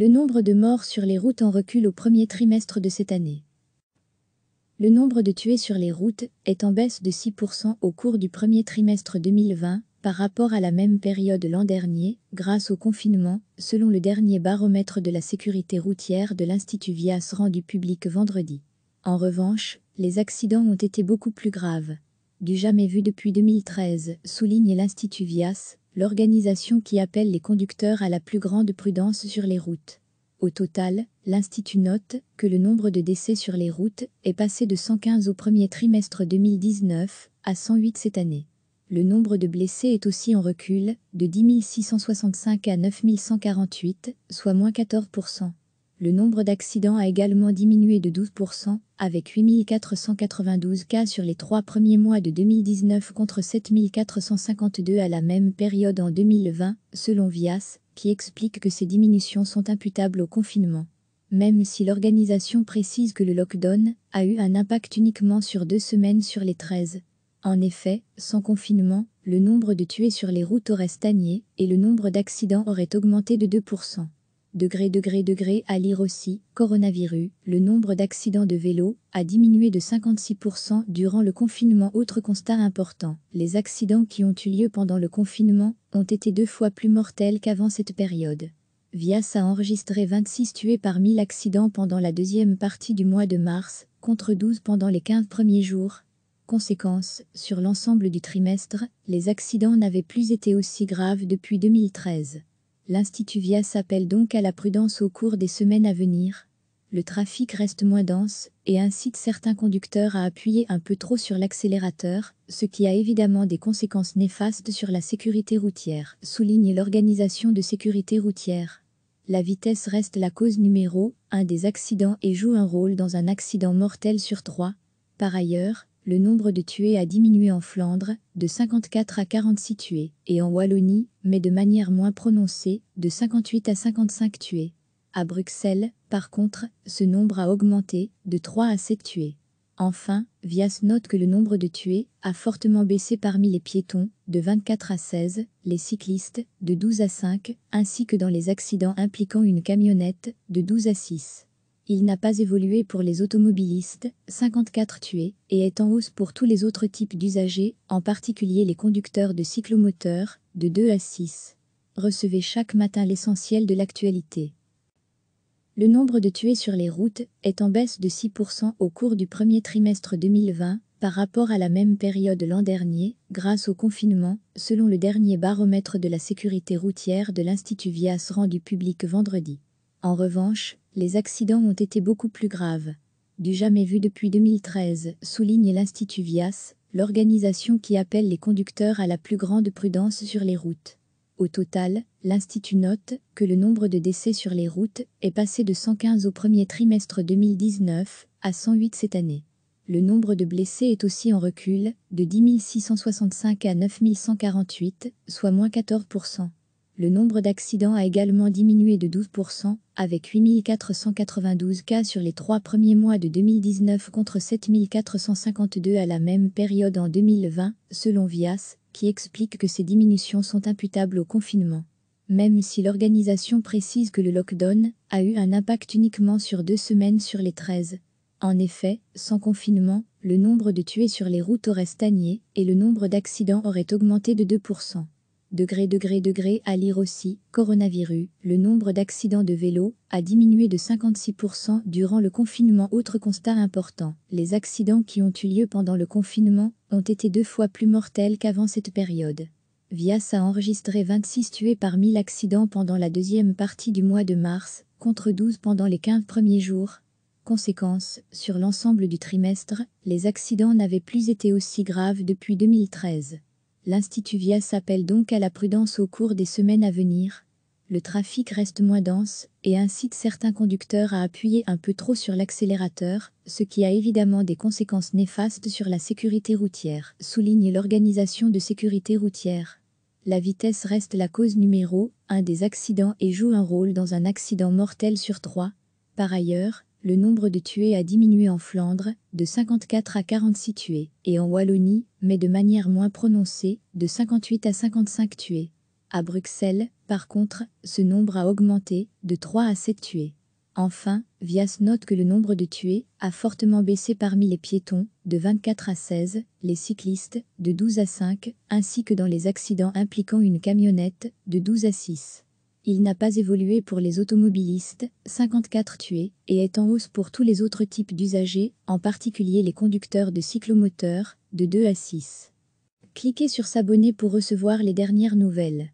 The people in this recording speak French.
Le nombre de morts sur les routes en recul au premier trimestre de cette année. Le nombre de tués sur les routes est en baisse de 6% au cours du premier trimestre 2020 par rapport à la même période l'an dernier, grâce au confinement, selon le dernier baromètre de la sécurité routière de l'Institut Vias rendu public vendredi. En revanche, les accidents ont été beaucoup plus graves. Du jamais vu depuis 2013, souligne l'Institut Vias, l'organisation qui appelle les conducteurs à la plus grande prudence sur les routes. Au total, l'Institut note que le nombre de décès sur les routes est passé de 115 au premier trimestre 2019 à 108 cette année. Le nombre de blessés est aussi en recul, de 10 665 à 9 148, soit moins 14%. Le nombre d'accidents a également diminué de 12%, avec 8492 cas sur les trois premiers mois de 2019 contre 7452 à la même période en 2020, selon Vias, qui explique que ces diminutions sont imputables au confinement. Même si l'organisation précise que le lockdown a eu un impact uniquement sur deux semaines sur les 13. En effet, sans confinement, le nombre de tués sur les routes aurait stagné et le nombre d'accidents aurait augmenté de 2%. Degré, degré, degré, à lire aussi, coronavirus, le nombre d'accidents de vélo a diminué de 56% durant le confinement. Autre constat important, les accidents qui ont eu lieu pendant le confinement ont été deux fois plus mortels qu'avant cette période. Vias a enregistré 26 tués par 1000 accidents pendant la deuxième partie du mois de mars, contre 12 pendant les 15 premiers jours. Conséquence, sur l'ensemble du trimestre, les accidents n'avaient plus été aussi graves depuis 2013. L'Institut VIA s'appelle donc à la prudence au cours des semaines à venir. Le trafic reste moins dense et incite certains conducteurs à appuyer un peu trop sur l'accélérateur, ce qui a évidemment des conséquences néfastes sur la sécurité routière, souligne l'organisation de sécurité routière. La vitesse reste la cause numéro un des accidents et joue un rôle dans un accident mortel sur trois. Par ailleurs, le nombre de tués a diminué en Flandre, de 54 à 46 tués, et en Wallonie, mais de manière moins prononcée, de 58 à 55 tués. À Bruxelles, par contre, ce nombre a augmenté, de 3 à 7 tués. Enfin, Vias note que le nombre de tués a fortement baissé parmi les piétons, de 24 à 16, les cyclistes, de 12 à 5, ainsi que dans les accidents impliquant une camionnette, de 12 à 6 il n'a pas évolué pour les automobilistes, 54 tués, et est en hausse pour tous les autres types d'usagers, en particulier les conducteurs de cyclomoteurs, de 2 à 6. Recevez chaque matin l'essentiel de l'actualité. Le nombre de tués sur les routes est en baisse de 6% au cours du premier trimestre 2020 par rapport à la même période l'an dernier, grâce au confinement, selon le dernier baromètre de la sécurité routière de l'Institut Vias rendu public vendredi. En revanche, les accidents ont été beaucoup plus graves. Du jamais vu depuis 2013, souligne l'Institut Vias, l'organisation qui appelle les conducteurs à la plus grande prudence sur les routes. Au total, l'Institut note que le nombre de décès sur les routes est passé de 115 au premier trimestre 2019 à 108 cette année. Le nombre de blessés est aussi en recul, de 10 665 à 9 148, soit moins 14 le nombre d'accidents a également diminué de 12%, avec 8492 cas sur les trois premiers mois de 2019 contre 7452 à la même période en 2020, selon Vias, qui explique que ces diminutions sont imputables au confinement. Même si l'organisation précise que le lockdown a eu un impact uniquement sur deux semaines sur les 13. En effet, sans confinement, le nombre de tués sur les routes aurait stagné et le nombre d'accidents aurait augmenté de 2% degré degré degré à lire aussi, coronavirus, le nombre d'accidents de vélo a diminué de 56% durant le confinement. Autre constat important, les accidents qui ont eu lieu pendant le confinement ont été deux fois plus mortels qu'avant cette période. Vias a enregistré 26 tués par 1000 accidents pendant la deuxième partie du mois de mars, contre 12 pendant les 15 premiers jours, Conséquence, sur l'ensemble du trimestre, les accidents n'avaient plus été aussi graves depuis 2013. L'Institut VIA s'appelle donc à la prudence au cours des semaines à venir. Le trafic reste moins dense et incite certains conducteurs à appuyer un peu trop sur l'accélérateur, ce qui a évidemment des conséquences néfastes sur la sécurité routière, souligne l'organisation de sécurité routière. La vitesse reste la cause numéro un des accidents et joue un rôle dans un accident mortel sur trois. Par ailleurs, le nombre de tués a diminué en Flandre, de 54 à 46 tués, et en Wallonie, mais de manière moins prononcée, de 58 à 55 tués. À Bruxelles, par contre, ce nombre a augmenté, de 3 à 7 tués. Enfin, Vias note que le nombre de tués a fortement baissé parmi les piétons, de 24 à 16, les cyclistes, de 12 à 5, ainsi que dans les accidents impliquant une camionnette, de 12 à 6 il n'a pas évolué pour les automobilistes, 54 tués, et est en hausse pour tous les autres types d'usagers, en particulier les conducteurs de cyclomoteurs, de 2 à 6. Cliquez sur s'abonner pour recevoir les dernières nouvelles.